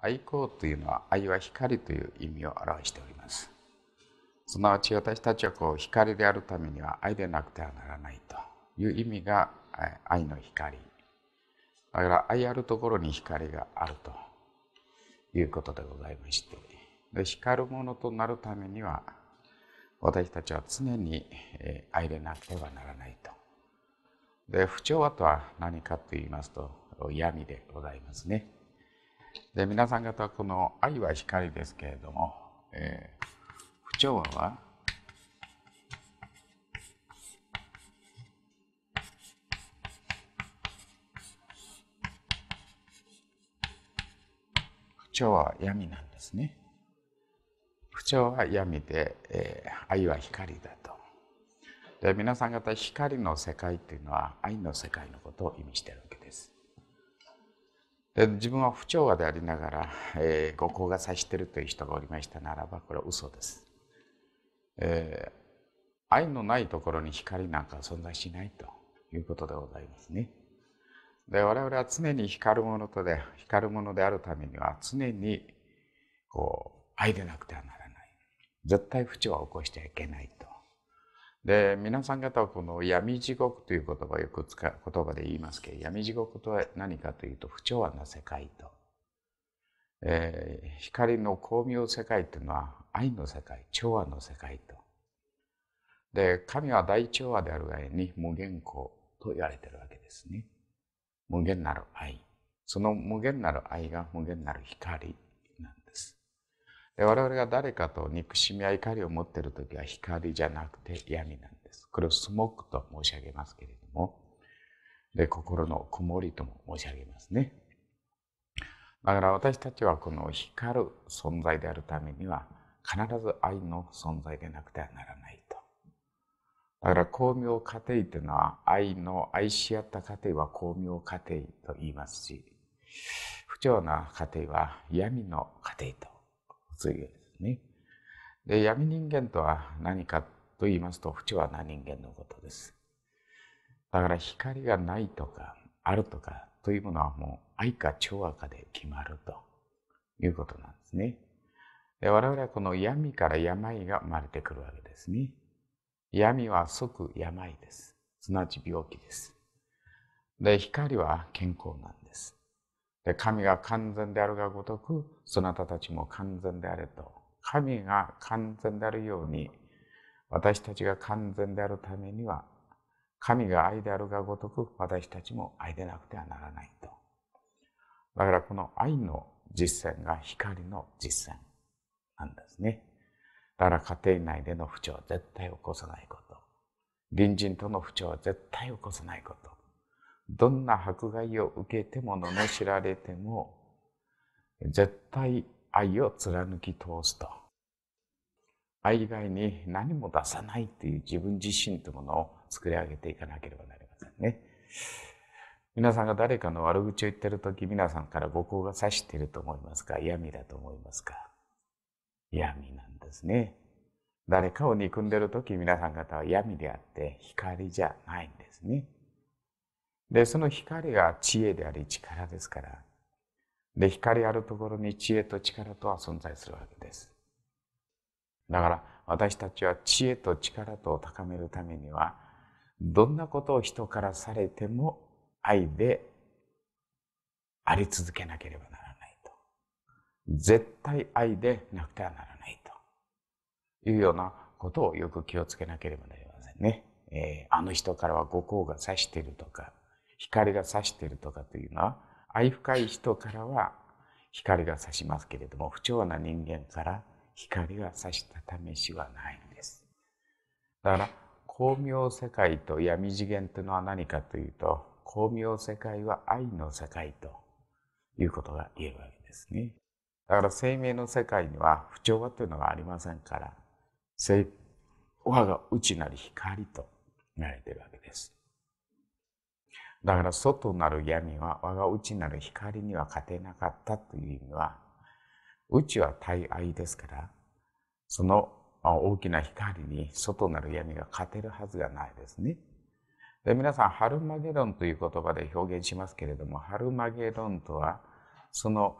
愛好というのは愛は光という意味を表しておりますすなわち私たちはこう光であるためには愛でなくてはならないという意味が愛の光だから愛あるところに光があるということでございましてで光るものとなるためには私たちは常に愛でなくてはならないとで不調和とは何かと言いますと闇でございますね。で皆さん方この「愛は光」ですけれども、えー、不調和は不調和は闇なんですね。不調は闇で、えー、愛は光だと。で皆さん方光の世界っていうのは愛の世界のことを意味してるわけ自分は不調和でありながら、えー、誤行が指しているという人がおりましたならばこれは嘘です、えー、愛のないところに光なんか存在しないということでございますねで我々は常に光るものとで光るものであるためには常にこう愛でなくてはならない絶対不調は起こしてはいけないとで皆さん方はこの闇地獄という言葉をよく使う言葉で言いますけど闇地獄とは何かというと不調和な世界と、えー、光の巧妙世界というのは愛の世界調和の世界とで神は大調和であるがゆに無限光と言われてるわけですね無限なる愛その無限なる愛が無限なる光我々が誰かと憎しみや怒りを持っている時は光じゃなくて闇なんです。これをスモークと申し上げますけれども、で心のこもりとも申し上げますね。だから私たちはこの光る存在であるためには必ず愛の存在でなくてはならないと。だから巧妙家庭というのは愛の愛し合った家庭は巧妙家庭と言いますし不調な家庭は闇の家庭と次うですね。で闇人間とは何かと言いますと淵は何人間のことです。だから光がないとかあるとかというものはもう愛か超和かで決まるということなんですね。で我々はこの闇から病が生まれてくるわけですね。闇は即病です。すなわち病気です。で光は健康なんです。神が完全であるがごとく、そなたたちも完全であれと。神が完全であるように、私たちが完全であるためには、神が愛であるがごとく、私たちも愛でなくてはならないと。だからこの愛の実践が光の実践なんですね。だから家庭内での不調は絶対起こさないこと。隣人との不調は絶対起こさないこと。どんな迫害を受けても罵られても絶対愛を貫き通すと愛以外に何も出さないという自分自身というものを作り上げていかなければなりませんね皆さんが誰かの悪口を言ってる時皆さんから誤行が指していると思いますか闇だと思いますか闇なんですね誰かを憎んでる時皆さん方は闇であって光じゃないんですねで、その光が知恵であり力ですから。で、光あるところに知恵と力とは存在するわけです。だから私たちは知恵と力とを高めるためには、どんなことを人からされても愛であり続けなければならないと。絶対愛でなくてはならないというようなことをよく気をつけなければなりませんね。えー、あの人からはご幸がさしているとか、光が差してるとかというのは愛深い人からは光が差しますけれども不調な人間から光が差した試しはないんです。だから巧妙世界と闇次元というのは何かというと巧妙世界は愛の世界ということが言えるわけですね。だから生命の世界には不調和というのがありませんから、我が内なり光となれているわけです。だから外なる闇は我が内なる光には勝てなかったという意味は、内は大愛ですから、その大きな光に外なる闇が勝てるはずがないですね。で皆さん、ハルマゲドンという言葉で表現しますけれども、ハルマゲドンとは、その